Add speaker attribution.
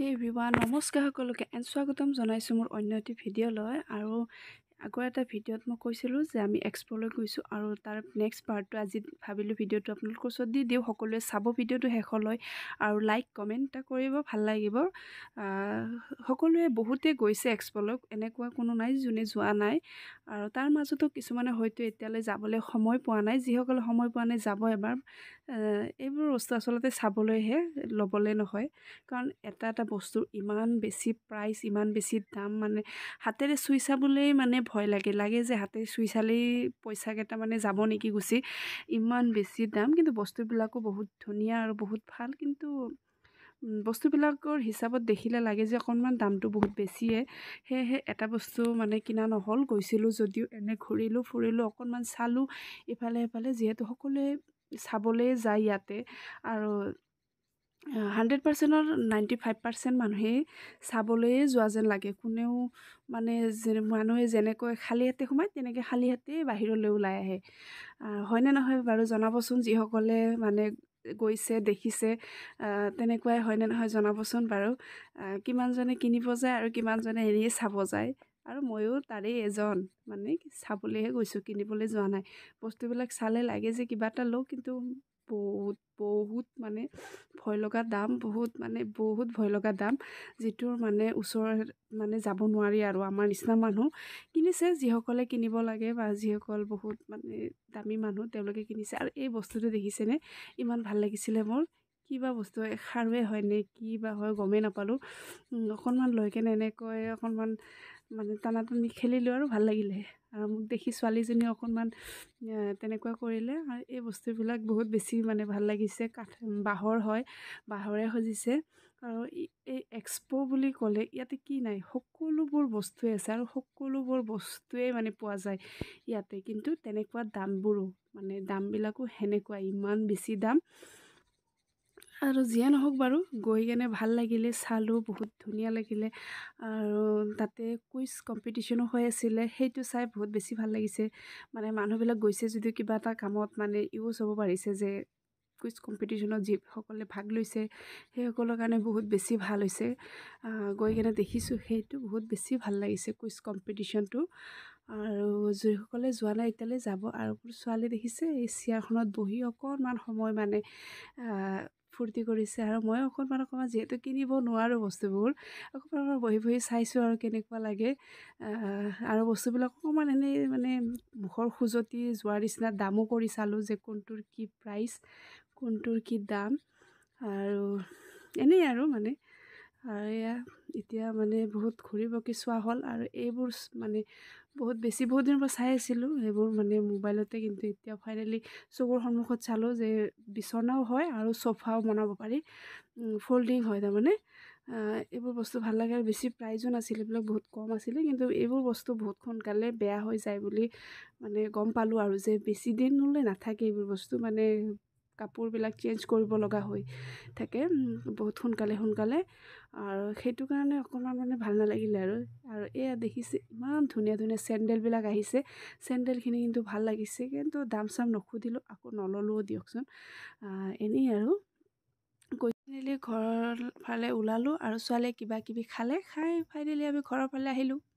Speaker 1: হে ভিভা নমস্কাৰ সকলোকে এণ্ড স্বাগতম জনাইছোঁ মোৰ অন্য এটি ভিডিঅ'লৈ আৰু আগৰ এটা ভিডিঅ'ত মই কৈছিলোঁ যে আমি এক্সপ'লৈ গৈছোঁ আৰু তাৰ নেক্সট পাৰ্টটো আজি ভাবিলোঁ ভিডিঅ'টো আপোনালোকৰ ওচৰত দি দিওঁ সকলোৱে চাব ভিডিঅ'টো শেষলৈ আৰু লাইক কমেণ্ট এটা কৰিব ভাল লাগিব সকলোৱে বহুতে গৈছে এক্সপ'লৈ এনেকুৱা কোনো নাই যোনে যোৱা নাই আৰু তাৰ মাজতো কিছুমানে হয়তো এতিয়ালৈ যাবলৈ সময় পোৱা নাই যিসকলে সময় পোৱা নাই যাব এবাৰ এইবোৰ বস্তু আচলতে চাবলৈহে ল'বলৈ নহয় কাৰণ এটা এটা বস্তুৰ ইমান বেছি প্ৰাইচ ইমান বেছি দাম মানে হাতেৰে চুই চাবলৈ মানে ভয় লাগে লাগে যে হাতে চুই চালেই পইচাকেইটা মানে যাব নেকি গুচি ইমান বেছি দাম কিন্তু বস্তুবিলাকো বহুত ধুনীয়া আৰু বহুত ভাল কিন্তু বস্তুবিলাকৰ হিচাপত দেখিলে লাগে যে অকণমান দামটো বহুত বেছিয়ে সেয়েহে এটা বস্তু মানে কিনা নহ'ল গৈছিলোঁ যদিও এনে ঘূৰিলোঁ ফুৰিলোঁ অকণমান চালোঁ ইফালে সিফালে যিহেতু সকলোৱে চাবলৈ যায় ইয়াতে আৰু হাণ্ড্ৰেড পাৰ্চেণ্টৰ নাইণ্টি ফাইভ পাৰ্চেণ্ট মানুহেই চাবলৈয়ে যোৱা যেন লাগে কোনেও মানে মানুহে যেনেকৈ খালী হাতে সোমায় তেনেকৈ খালী হাতেই বাহিৰলৈ ওলাই আহে হয়নে নহয় বাৰু জনাবচোন যিসকলে মানে গৈছে দেখিছে তেনেকুৱাই হয়নে নহয় জনাবচোন বাৰু কিমানজনে কিনিব যায় আৰু কিমানজনে এনেই চাব যায় আৰু ময়ো তাৰে এজন মানে চাবলৈহে গৈছোঁ কিনিবলৈ যোৱা নাই বস্তুবিলাক চালে লাগে যে কিবা এটা লওঁ কিন্তু বহুত বহুত মানে ভয় লগা দাম বহুত মানে বহুত ভয় লগা দাম যিটো মানে ওচৰত মানে যাব নোৱাৰি আৰু আমাৰ নিচিনা মানুহ কিনিছে যিসকলে কিনিব লাগে বা যিসকল বহুত মানে দামী মানুহ তেওঁলোকে কিনিছে আৰু এই বস্তুটো দেখিছেনে ইমান ভাল লাগিছিলে মোৰ কি বা বস্তু সাৰুৱে হয় নে কি বা হয় গমেই নাপালোঁ অকণমান লৈ কেনে এনেকৈ অকণমান মানে টানা টানি খেলিলোঁ আৰু ভাল লাগিলে আৰু মোক দেখি ছোৱালীজনীয়ে অকণমান তেনেকুৱা কৰিলে আৰু এই বস্তুবিলাক বহুত বেছি মানে ভাল লাগিছে কাঠ বাঁহৰ হয় বাঁহৰে সজিছে আৰু এই এক্সপ' বুলি ক'লে ইয়াতে কি নাই সকলোবোৰ বস্তুৱে আছে আৰু সকলোবোৰ বস্তুৱেই মানে পোৱা যায় ইয়াতে কিন্তু তেনেকুৱা দামবোৰো মানে দামবিলাকো সেনেকুৱা ইমান বেছি দাম আৰু যিয়ে নহওক বাৰু গৈ কেনে ভাল লাগিলে চালোঁ বহুত ধুনীয়া লাগিলে আৰু তাতে কুইজ কম্পিটিশ্যনো হৈ আছিলে সেইটো চাই বহুত বেছি ভাল লাগিছে মানে মানুহবিলাক গৈছে যদিও কিবা এটা কামত মানে ইউজ হ'ব পাৰিছে যে কুইজ কম্পিটিশ্যনত যিসকলে ভাগ লৈছে সেইসকলৰ কাৰণে বহুত বেছি ভাল হৈছে গৈ কেনে দেখিছোঁ সেইটো বহুত বেছি ভাল লাগিছে কুইজ কম্পিটিশ্যনটো আৰু যিসকলে যোৱা নাই এতিয়ালৈ যাব আৰু ছোৱালী দেখিছে এই চেয়াৰখনত বহি অকণমান সময় মানে ফূৰ্তি কৰিছে আৰু মই অকণমান অকণমান যিহেতু কিনিব নোৱাৰোঁ বস্তুবোৰ অকণমান অকণমান বহি বহি চাইছোঁ আৰু কেনেকুৱা লাগে আৰু বস্তুবিলাক অকণমান এনেই মানে মুখৰ খোজতি যোৱাৰ নিচিনা দামো কৰি চালোঁ যে কোনটোৰ কি প্ৰাইচ কোনটোৰ কি দাম আৰু এনেই আৰু মানে আৰু এয়া এতিয়া মানে বহুত ঘূৰি পকি চোৱা হ'ল আৰু এইবোৰ মানে বহুত বেছি বহুত দিনৰ পৰা চাই আছিলোঁ সেইবোৰ মানে মোবাইলতে কিন্তু এতিয়া ফাইনেলি চকুৰ সন্মুখত চালোঁ যে বিচনাও হয় আৰু চফাও বনাব পাৰি ফল্ডিং হয় তাৰমানে এইবোৰ বস্তু ভাল লাগে আৰু বেছি প্ৰাইজো নাছিল এইবিলাক বহুত কম আছিলে কিন্তু এইবোৰ বস্তু বহুত সোনকালে বেয়া হৈ যায় বুলি মানে গম পালোঁ আৰু যে বেছি বেছিদিনলৈ নাথাকে এইবোৰ বস্তু মানে কাপোৰবিলাক চেঞ্জ কৰিব লগা হৈ থাকে বহুত সোনকালে সোনকালে আৰু সেইটো কাৰণে অকণমান মানে ভাল নালাগিলে আৰু আৰু এয়া দেখিছে ইমান ধুনীয়া ধুনীয়া চেণ্ডেলবিলাক আহিছে চেণ্ডেলখিনি কিন্তু ভাল লাগিছে কিন্তু দাম চাম নুসুধিলোঁ আকৌ নললোঁ দিয়কচোন এনেই আৰু গৈ ঘৰৰ ফালে ওলালোঁ আৰু ছোৱালীয়ে কিবা কিবি খালে খাই ফাইনেলি আমি ঘৰৰ ফালে আহিলোঁ